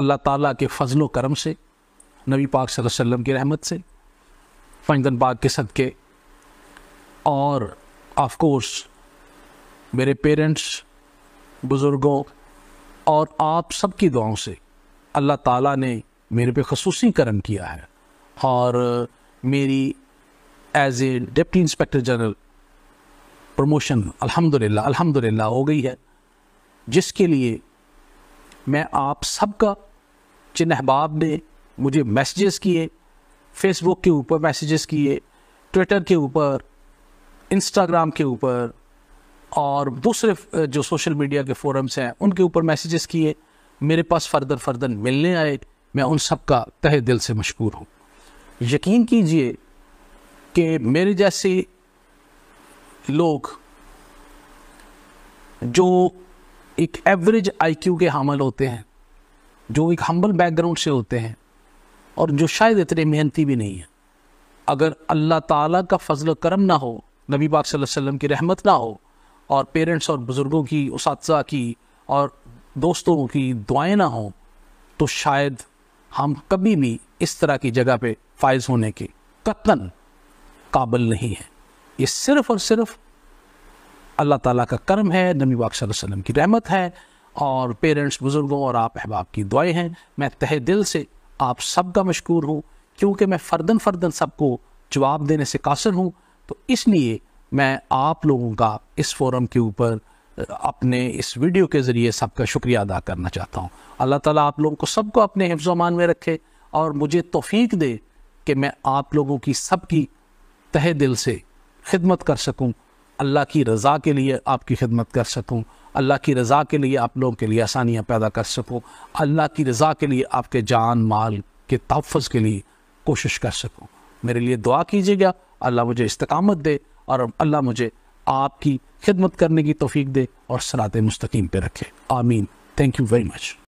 अल्लाह ताला के फजल करम से नबी पाक सल्लल्लाहु अलैहि वसल्लम की रहमत से फंजन पाक के सदक़े और ऑफ कोर्स मेरे पेरेंट्स बुज़ुर्गों और आप सब की दुआओं से अल्लाह ताला ने मेरे पे खसूसी करम किया है और मेरी as a deputy inspector general promotion अल्हम्दुलिल्लाह अल्हम्दुलिल्लाह हो गई है जिसके लिए मैं आप सबका जिन अहबाब ने मुझे मैसेजेस किए फेसबुक के ऊपर मैसेजेस किए ट्विटर के ऊपर इंस्टाग्राम के ऊपर और दूसरे जो सोशल मीडिया के फोरम्स हैं उनके ऊपर मैसेजेस किए मेरे पास फर्दर फर्दर मिलने आए मैं उन सब का तहे दिल से मशहूर हूँ यकीन कीजिए कि मेरे जैसे लोग जो एक एवरेज आईक्यू के हामल होते हैं जो एक हम्बल बैकग्राउंड से होते हैं और जो शायद इतने मेहनती भी नहीं है अगर अल्लाह ताला का फजल करम ना हो नबी पाक वसल्लम की रहमत ना हो और पेरेंट्स और बुज़ुर्गों की उस की और दोस्तों की दुआएं ना हों तो शायद हम कभी भी इस तरह की जगह पे फाइज होने के कतन काबिल नहीं है ये सिर्फ़ और सिर्फ अल्लाह ताला का कर्म है नबी वसलम की रहमत है और पेरेंट्स बुज़ुर्गों और आप अहबाब की दुआएं हैं मैं तह दिल से आप सबका मशहूर हूँ क्योंकि मैं फ़र्दन फ़र्दन सबको जवाब देने से कासर हूँ तो इसलिए मैं आप लोगों का इस फोरम के ऊपर अपने इस वीडियो के ज़रिए सबका शुक्रिया अदा करना चाहता हूँ अल्लाह ताला आप लोगों को सबको अपने हिफ्ज़मान में रखे और मुझे तोफ़ी दे कि मैं आप लोगों की सबकी तह दिल से खिदमत कर सकूँ अल्लाह की रज़ा के लिए आपकी खिदमत कर सकूँ अल्लाह की रज़ा के लिए आप लोगों के लिए आसानियाँ पैदा कर सकूँ अल्लाह की रज़ा के लिए आपके जान माल के तहफ़ के लिए कोशिश कर सकूँ मेरे लिए दुआ कीजिएगा अल्लाह मुझे इस्तकामत दे और अल्लाह मुझे आपकी खिदमत करने की तोफ़ी दे और सरात मुस्तकीम पर रखे आमीन थैंक यू वेरी मच